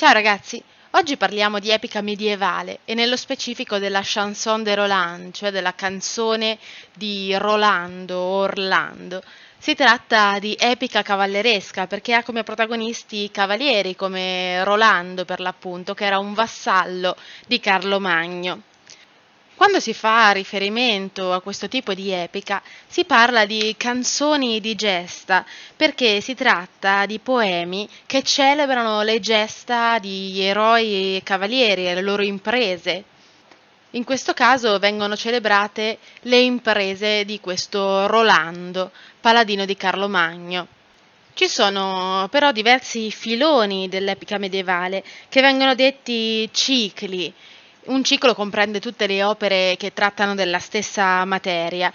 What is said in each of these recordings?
Ciao ragazzi, oggi parliamo di epica medievale e nello specifico della chanson de Roland, cioè della canzone di Rolando Orlando. Si tratta di epica cavalleresca perché ha come protagonisti cavalieri come Rolando per l'appunto, che era un vassallo di Carlo Magno. Quando si fa riferimento a questo tipo di epica, si parla di canzoni di gesta, perché si tratta di poemi che celebrano le gesta di eroi e cavalieri e le loro imprese. In questo caso vengono celebrate le imprese di questo Rolando, paladino di Carlo Magno. Ci sono però diversi filoni dell'epica medievale che vengono detti cicli un ciclo comprende tutte le opere che trattano della stessa materia.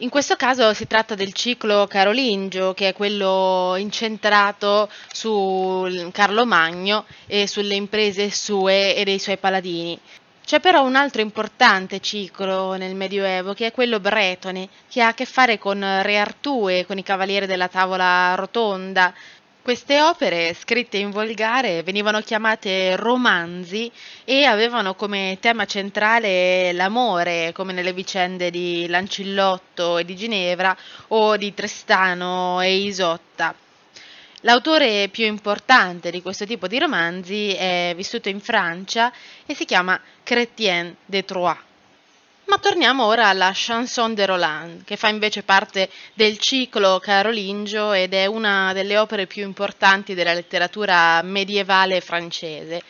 In questo caso si tratta del ciclo carolingio, che è quello incentrato su Carlo Magno e sulle imprese sue e dei suoi paladini. C'è però un altro importante ciclo nel Medioevo, che è quello bretone, che ha a che fare con Re Artù e con i cavalieri della tavola rotonda, queste opere, scritte in volgare, venivano chiamate romanzi e avevano come tema centrale l'amore, come nelle vicende di Lancillotto e di Ginevra o di Tristano e Isotta. L'autore più importante di questo tipo di romanzi è vissuto in Francia e si chiama Chrétien de Troyes. Ma torniamo ora alla Chanson de Roland, che fa invece parte del ciclo carolingio ed è una delle opere più importanti della letteratura medievale francese.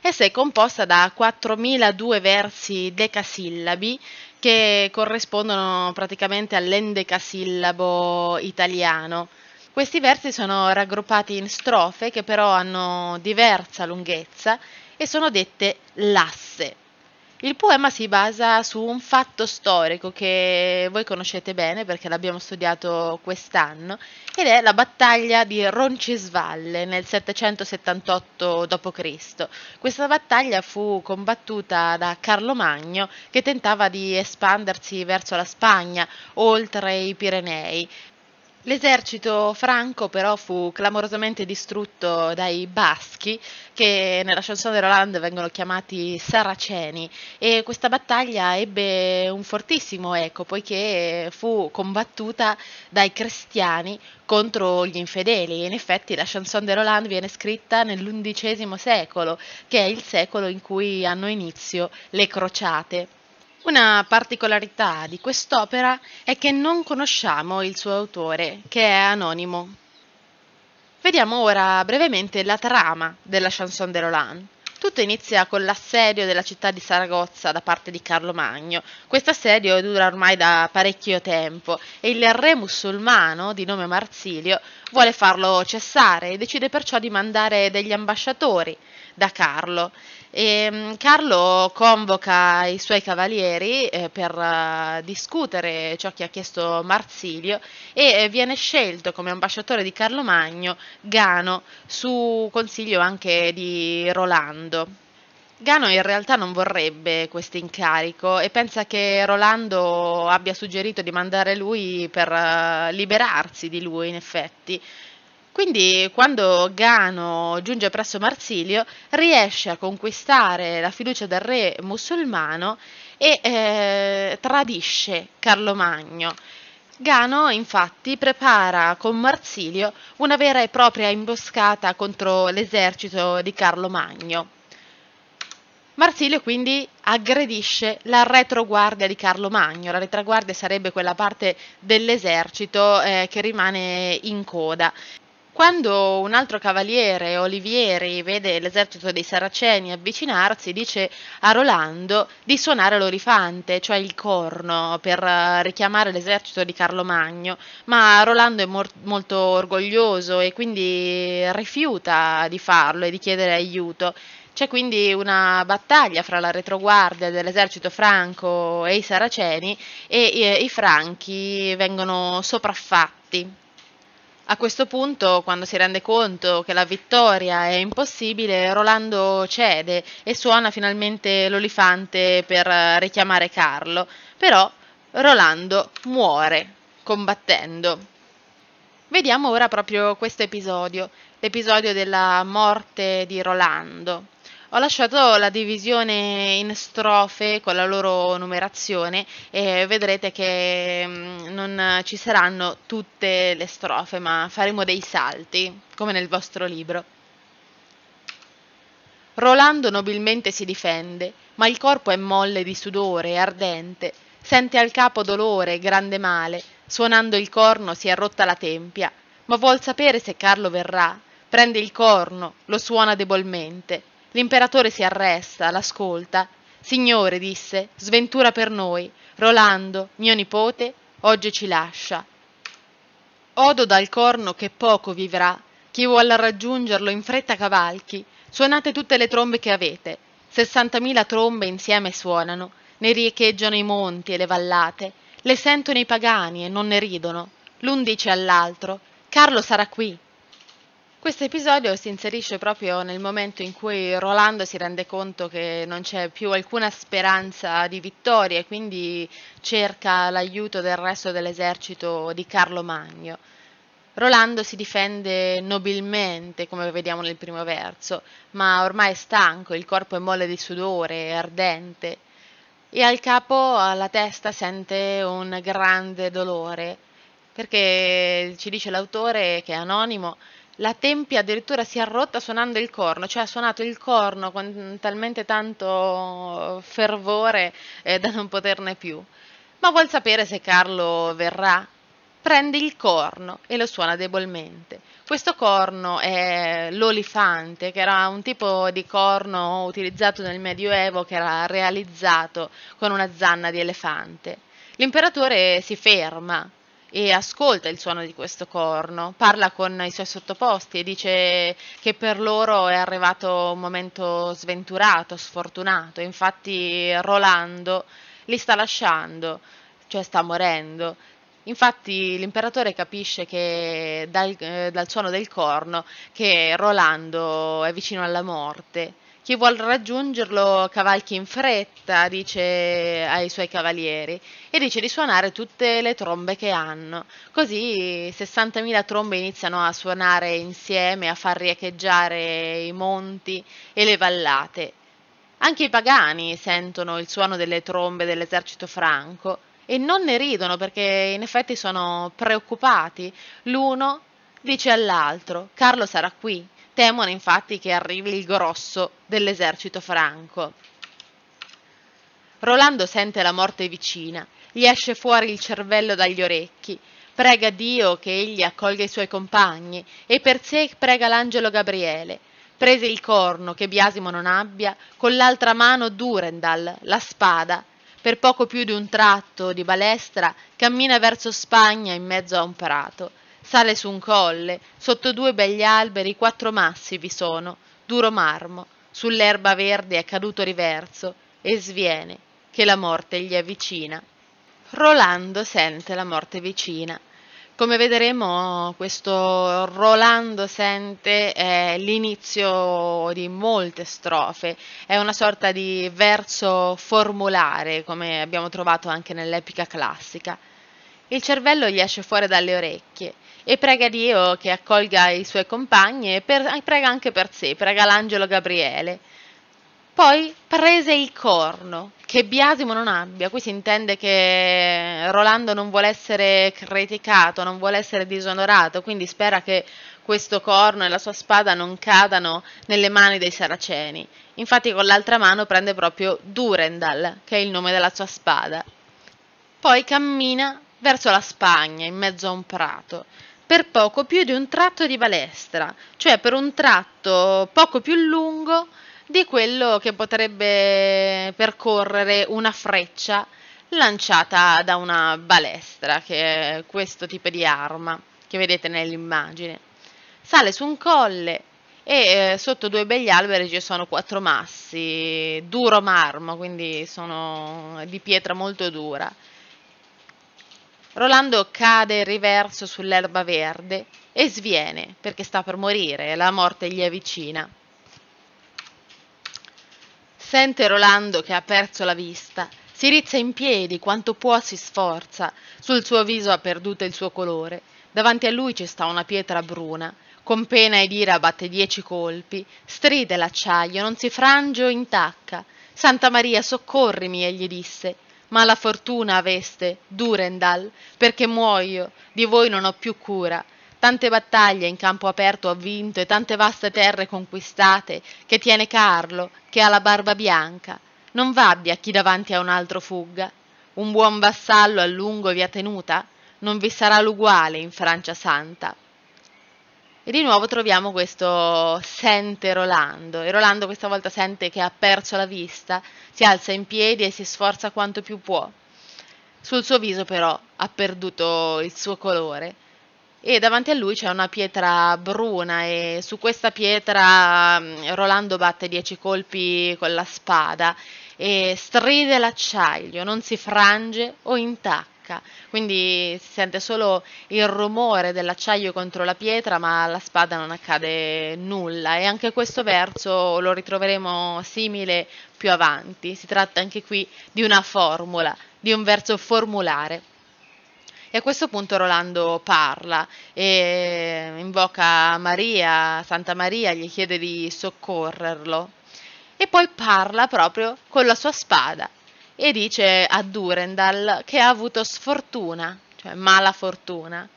Essa è composta da 4002 versi decasillabi che corrispondono praticamente all'endecasillabo italiano. Questi versi sono raggruppati in strofe che però hanno diversa lunghezza e sono dette lasse. Il poema si basa su un fatto storico che voi conoscete bene perché l'abbiamo studiato quest'anno ed è la battaglia di Roncisvalle nel 778 d.C. Questa battaglia fu combattuta da Carlo Magno che tentava di espandersi verso la Spagna, oltre i Pirenei L'esercito franco però fu clamorosamente distrutto dai baschi che nella chanson de Roland vengono chiamati saraceni e questa battaglia ebbe un fortissimo eco poiché fu combattuta dai cristiani contro gli infedeli. In effetti la chanson de Roland viene scritta nell'undicesimo secolo, che è il secolo in cui hanno inizio le crociate. Una particolarità di quest'opera è che non conosciamo il suo autore, che è anonimo. Vediamo ora brevemente la trama della chanson de Roland. Tutto inizia con l'assedio della città di Saragozza da parte di Carlo Magno. Questo assedio dura ormai da parecchio tempo e il re musulmano di nome Marsilio Vuole farlo cessare e decide perciò di mandare degli ambasciatori da Carlo. E mm, Carlo convoca i suoi cavalieri eh, per eh, discutere ciò che ha chiesto Marsilio e eh, viene scelto come ambasciatore di Carlo Magno Gano su consiglio anche di Rolando. Gano in realtà non vorrebbe questo incarico e pensa che Rolando abbia suggerito di mandare lui per eh, liberarsi di lui, in effetti. Quindi quando Gano giunge presso Marsilio riesce a conquistare la fiducia del re musulmano e eh, tradisce Carlo Magno. Gano infatti prepara con Marsilio una vera e propria imboscata contro l'esercito di Carlo Magno. Marsilio quindi aggredisce la retroguardia di Carlo Magno, la retroguardia sarebbe quella parte dell'esercito eh, che rimane in coda. Quando un altro cavaliere, Olivieri, vede l'esercito dei Saraceni avvicinarsi, dice a Rolando di suonare l'orifante, cioè il corno, per eh, richiamare l'esercito di Carlo Magno, ma Rolando è mor- molto orgoglioso e quindi rifiuta di farlo e di chiedere aiuto c'è quindi una battaglia fra la retroguardia dell'esercito franco e i saraceni e i franchi vengono sopraffatti. A questo punto, quando si rende conto che la vittoria è impossibile, Rolando cede e suona finalmente l'olifante per richiamare Carlo, però Rolando muore combattendo. Vediamo ora proprio questo episodio, l'episodio della morte di Rolando. Ho lasciato la divisione in strofe con la loro numerazione e vedrete che mm, non ci saranno tutte le strofe, ma faremo dei salti, come nel vostro libro. Rolando nobilmente si difende, ma il corpo è molle di sudore e ardente, sente al capo dolore e grande male, suonando il corno si è rotta la tempia, ma vuol sapere se Carlo verrà, prende il corno, lo suona debolmente, l'imperatore si arresta l'ascolta signore disse sventura per noi rolando mio nipote oggi ci lascia odo dal corno che poco vivrà chi vuole raggiungerlo in fretta cavalchi suonate tutte le trombe che avete sessantamila trombe insieme suonano ne riecheggiano i monti e le vallate le sentono i pagani e non ne ridono l'un dice all'altro carlo sarà qui questo episodio si inserisce proprio nel momento in cui Rolando si rende conto che non c'è più alcuna speranza di vittoria e quindi cerca l'aiuto del resto dell'esercito di Carlo Magno. Rolando si difende nobilmente, come vediamo nel primo verso, ma ormai è stanco, il corpo è molle di sudore, è ardente e al capo, alla testa, sente un grande dolore, perché ci dice l'autore che è anonimo la tempia addirittura si è rotta suonando il corno, cioè ha suonato il corno con talmente tanto fervore eh, da non poterne più. Ma vuol sapere se Carlo verrà? Prende il corno e lo suona debolmente. Questo corno è l'olifante, che era un tipo di corno utilizzato nel Medioevo che era realizzato con una zanna di elefante. L'imperatore si ferma e ascolta il suono di questo corno, parla con i suoi sottoposti e dice che per loro è arrivato un momento sventurato, sfortunato, infatti Rolando li sta lasciando, cioè sta morendo. Infatti l'imperatore capisce che dal, eh, dal suono del corno che Rolando è vicino alla morte chi vuol raggiungerlo cavalchi in fretta, dice ai suoi cavalieri, e dice di suonare tutte le trombe che hanno. Così 60.000 trombe iniziano a suonare insieme, a far riecheggiare i monti e le vallate. Anche i pagani sentono il suono delle trombe dell'esercito franco e non ne ridono perché in effetti sono preoccupati. L'uno dice all'altro, Carlo sarà qui, Temono infatti che arrivi il grosso dell'esercito franco. Rolando sente la morte vicina, gli esce fuori il cervello dagli orecchi, prega Dio che egli accolga i suoi compagni e per sé prega l'angelo Gabriele. Prese il corno, che biasimo non abbia, con l'altra mano Durendal, la spada, per poco più di un tratto di balestra cammina verso Spagna in mezzo a un prato sale su un colle sotto due begli alberi quattro massi vi sono duro marmo sull'erba verde è caduto riverso e sviene che la morte gli avvicina rolando sente la morte vicina come vedremo questo Rolando sente è l'inizio di molte strofe, è una sorta di verso formulare come abbiamo trovato anche nell'epica classica. Il cervello gli esce fuori dalle orecchie e prega Dio che accolga i suoi compagni e per, prega anche per sé, prega l'angelo Gabriele. Poi prese il corno, che biasimo non abbia, qui si intende che Rolando non vuole essere criticato, non vuole essere disonorato, quindi spera che questo corno e la sua spada non cadano nelle mani dei saraceni. Infatti con l'altra mano prende proprio Durendal, che è il nome della sua spada. Poi cammina verso la Spagna, in mezzo a un prato per poco più di un tratto di balestra, cioè per un tratto poco più lungo di quello che potrebbe percorrere una freccia lanciata da una balestra, che è questo tipo di arma che vedete nell'immagine. Sale su un colle e eh, sotto due begli alberi ci sono quattro massi, duro marmo, quindi sono di pietra molto dura. Rolando cade riverso sull'erba verde e sviene perché sta per morire e la morte gli è vicina. Sente Rolando che ha perso la vista, si rizza in piedi, quanto può si sforza, sul suo viso ha perduto il suo colore, davanti a lui ci sta una pietra bruna, con pena ed ira batte dieci colpi, stride l'acciaio, non si frange o intacca. Santa Maria, soccorrimi, egli disse, mala fortuna aveste durendal perché muoio di voi non ho più cura tante battaglie in campo aperto ho vinto e tante vaste terre conquistate che tiene carlo che ha la barba bianca non v'abbia chi davanti a un altro fugga un buon vassallo a lungo vi ha tenuta non vi sarà l'uguale in francia santa e di nuovo troviamo questo sente Rolando e Rolando questa volta sente che ha perso la vista, si alza in piedi e si sforza quanto più può. Sul suo viso però ha perduto il suo colore e davanti a lui c'è una pietra bruna e su questa pietra mm, Rolando batte dieci colpi con la spada e stride l'acciaio, non si frange o intacca manca, quindi si sente solo il rumore dell'acciaio contro la pietra, ma alla spada non accade nulla e anche questo verso lo ritroveremo simile più avanti, si tratta anche qui di una formula, di un verso formulare. E a questo punto Rolando parla e invoca Maria, Santa Maria, gli chiede di soccorrerlo. E poi parla proprio con la sua spada e dice a Durendal che ha avuto sfortuna, cioè mala fortuna.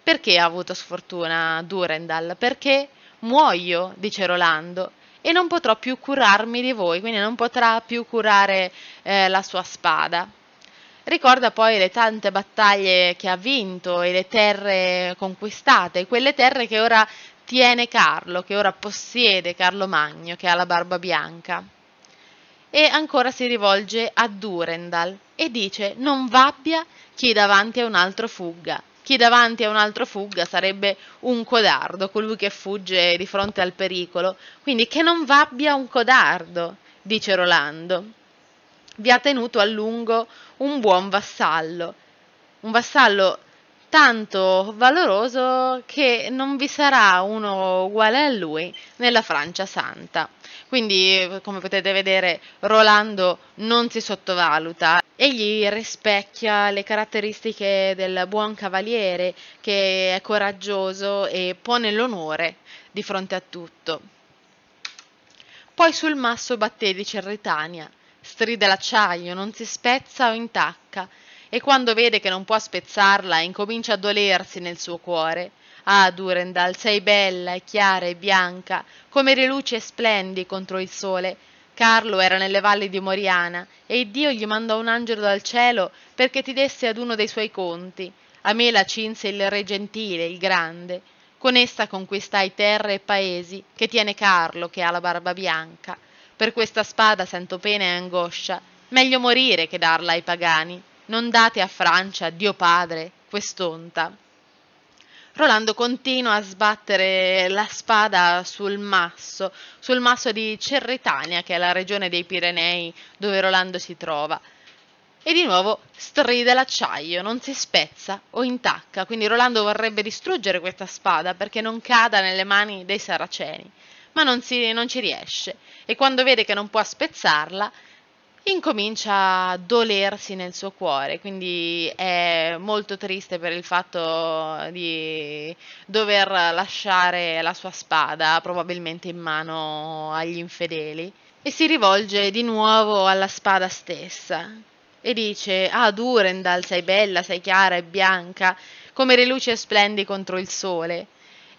Perché ha avuto sfortuna Durendal? Perché muoio, dice Rolando, e non potrò più curarmi di voi, quindi non potrà più curare eh, la sua spada. Ricorda poi le tante battaglie che ha vinto e le terre conquistate, quelle terre che ora tiene Carlo, che ora possiede Carlo Magno, che ha la barba bianca e ancora si rivolge a Durendal e dice non vabbia chi davanti a un altro fugga. Chi davanti a un altro fugga sarebbe un codardo, colui che fugge di fronte al pericolo. Quindi che non vabbia un codardo, dice Rolando. Vi ha tenuto a lungo un buon vassallo, un vassallo tanto valoroso che non vi sarà uno uguale a lui nella Francia Santa. Quindi, come potete vedere, Rolando non si sottovaluta. Egli rispecchia le caratteristiche del buon cavaliere che è coraggioso e pone l'onore di fronte a tutto. Poi sul masso batté di Cerretania, stride l'acciaio, non si spezza o intacca, e quando vede che non può spezzarla incomincia a dolersi nel suo cuore ah durendal sei bella e chiara e bianca come riluci e splendi contro il sole carlo era nelle valli di moriana e iddio gli mandò un angelo dal cielo perché ti desse ad uno dei suoi conti a me la cinse il re gentile il grande con essa conquistai terre e paesi che tiene carlo che ha la barba bianca per questa spada sento pena e angoscia meglio morire che darla ai pagani non date a Francia, Dio Padre, quest'onta. Rolando continua a sbattere la spada sul masso, sul masso di Cerritania, che è la regione dei Pirenei dove Rolando si trova. E di nuovo stride l'acciaio, non si spezza o intacca, quindi Rolando vorrebbe distruggere questa spada perché non cada nelle mani dei saraceni, ma non, si, non ci riesce e quando vede che non può spezzarla incomincia a dolersi nel suo cuore, quindi è molto triste per il fatto di dover lasciare la sua spada probabilmente in mano agli infedeli e si rivolge di nuovo alla spada stessa e dice Ah Durendal, sei bella, sei chiara e bianca, come riluci e splendi contro il sole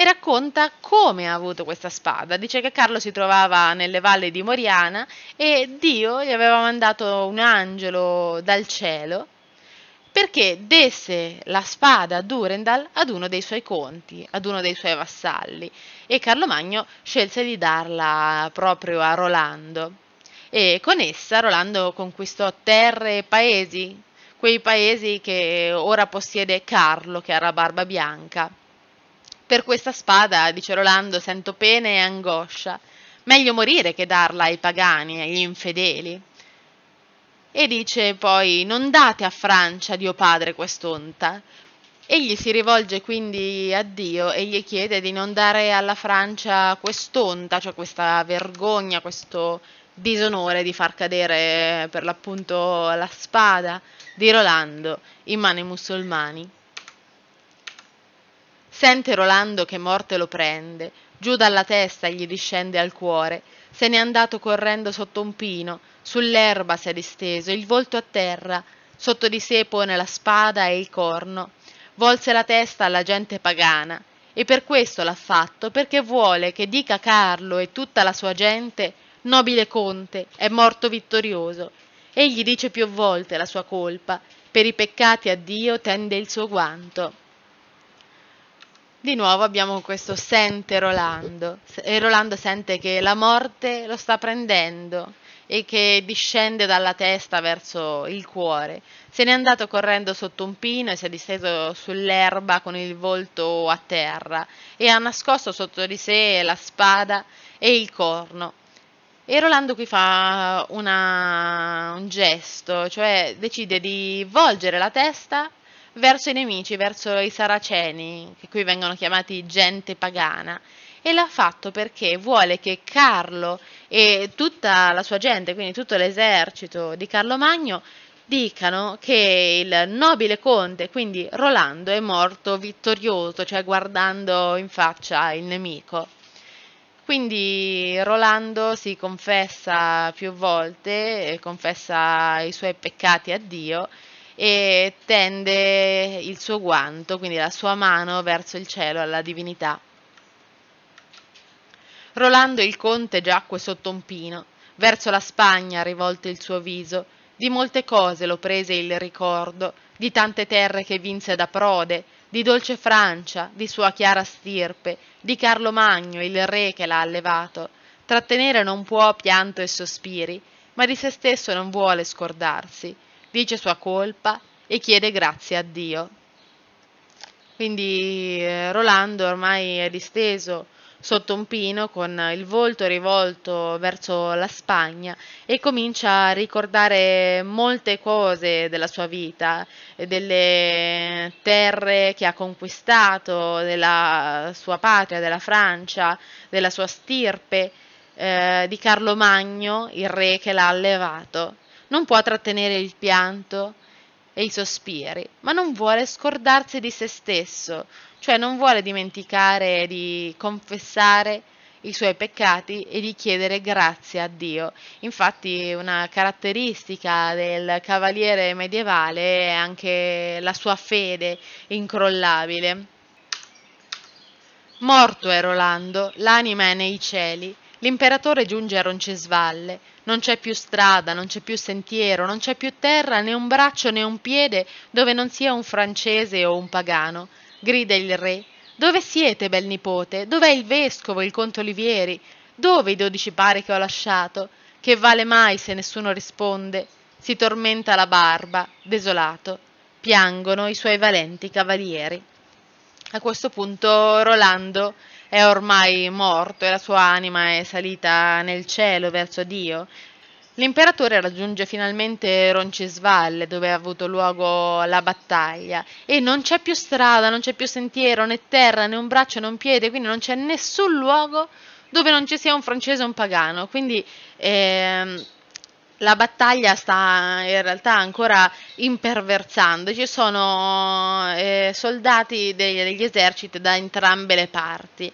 e racconta come ha avuto questa spada. Dice che Carlo si trovava nelle valli di Moriana e Dio gli aveva mandato un angelo dal cielo perché desse la spada a Durendal ad uno dei suoi conti, ad uno dei suoi vassalli, e Carlo Magno scelse di darla proprio a Rolando. E con essa Rolando conquistò terre e paesi, quei paesi che ora possiede Carlo, che ha la barba bianca per questa spada dice rolando sento pene e angoscia meglio morire che darla ai pagani agli infedeli e dice poi non date a francia dio padre quest'onta Egli si rivolge quindi a Dio e gli chiede di non dare alla Francia quest'onta, cioè questa vergogna, questo disonore di far cadere per l'appunto la spada di Rolando in mano ai musulmani sente rolando che morte lo prende giù dalla testa gli discende al cuore se n'è andato correndo sotto un pino sull'erba s'è disteso il volto a terra sotto di sé pone la spada e il corno volse la testa alla gente pagana e per questo l'ha fatto perché vuole che dica carlo e tutta la sua gente nobile conte è morto vittorioso egli dice più volte la sua colpa per i peccati a dio tende il suo guanto di nuovo abbiamo questo sente Rolando e Rolando sente che la morte lo sta prendendo e che discende dalla testa verso il cuore. Se n'è andato correndo sotto un pino e si è disteso sull'erba con il volto a terra e ha nascosto sotto di sé la spada e il corno. E Rolando qui fa una, un gesto, cioè decide di volgere la testa verso i nemici, verso i saraceni, che qui vengono chiamati gente pagana, e l'ha fatto perché vuole che Carlo e tutta la sua gente, quindi tutto l'esercito di Carlo Magno, dicano che il nobile conte, quindi Rolando, è morto vittorioso, cioè guardando in faccia il nemico. Quindi Rolando si confessa più volte, confessa i suoi peccati a Dio e tende il suo guanto, quindi la sua mano verso il cielo, alla divinità. Rolando il conte giacque sotto un pino, verso la Spagna rivolto il suo viso, di molte cose lo prese il ricordo, di tante terre che vinse da prode, di dolce Francia, di sua chiara stirpe, di Carlo Magno, il re che l'ha allevato. Trattenere non può pianto e sospiri, ma di se stesso non vuole scordarsi dice sua colpa e chiede grazie a Dio. Quindi eh, Rolando ormai è disteso sotto un pino con il volto rivolto verso la Spagna e comincia a ricordare molte cose della sua vita, delle terre che ha conquistato, della sua patria, della Francia, della sua stirpe, eh, di Carlo Magno, il re che l'ha allevato non può trattenere il pianto e i sospiri, ma non vuole scordarsi di se stesso, cioè non vuole dimenticare di confessare i suoi peccati e di chiedere grazia a Dio. Infatti una caratteristica del cavaliere medievale è anche la sua fede incrollabile. Morto è Rolando, l'anima è nei cieli, l'imperatore giunge a roncesvalle non c'è più strada non c'è più sentiero non c'è più terra né un braccio né un piede dove non sia un francese o un pagano grida il re dove siete bel nipote dov'è il vescovo il conte olivieri dove i dodici pari che ho lasciato che vale mai se nessuno risponde si tormenta la barba desolato piangono i suoi valenti cavalieri a questo punto Rolando è ormai morto e la sua anima è salita nel cielo verso Dio. L'imperatore raggiunge finalmente Roncisvalle dove ha avuto luogo la battaglia e non c'è più strada, non c'è più sentiero, né terra, né un braccio, né un piede, quindi non c'è nessun luogo dove non ci sia un francese o un pagano. Quindi ehm, la battaglia sta in realtà ancora imperversando, ci sono eh, soldati degli, degli eserciti da entrambe le parti.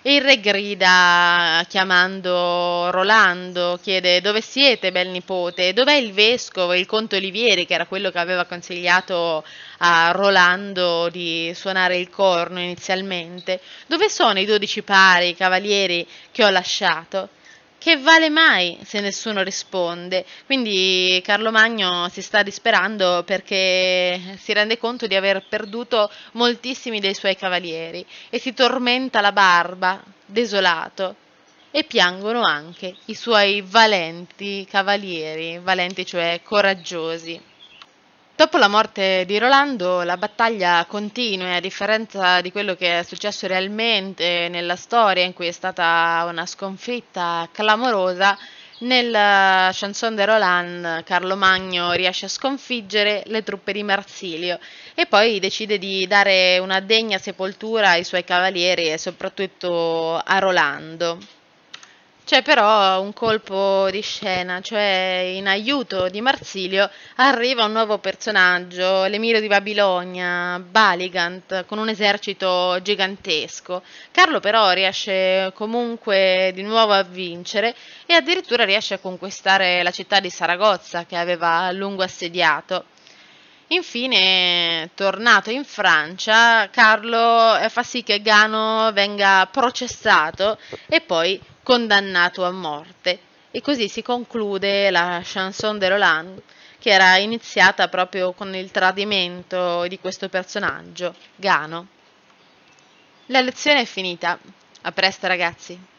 E il re grida chiamando Rolando, chiede dove siete, bel nipote, dov'è il vescovo, il conte Olivieri, che era quello che aveva consigliato a Rolando di suonare il corno inizialmente. Dove sono i dodici pari cavalieri che ho lasciato? che vale mai se nessuno risponde? Quindi Carlo Magno si sta disperando perché si rende conto di aver perduto moltissimi dei suoi cavalieri e si tormenta la barba, desolato, e piangono anche i suoi valenti cavalieri, valenti cioè coraggiosi. Dopo la morte di Rolando, la battaglia continua, a differenza di quello che è successo realmente nella storia, in cui è stata una sconfitta clamorosa, nel eh, Chanson de Roland Carlo Magno riesce a sconfiggere le truppe di Marsilio e poi decide di dare una degna sepoltura ai suoi cavalieri e soprattutto a Rolando. C'è cioè, però un colpo di scena, cioè in aiuto di Marsilio arriva un nuovo personaggio, l'emiro di Babilonia, Baligant, con un esercito gigantesco. Carlo però riesce comunque di nuovo a vincere e addirittura riesce a conquistare la città di Saragozza che aveva a lungo assediato. Infine, tornato in Francia, Carlo eh, fa sì che Gano venga processato e poi condannato a morte. E così si conclude la chanson de Roland, che era iniziata proprio con il tradimento di questo personaggio, Gano. La lezione è finita. A presto ragazzi.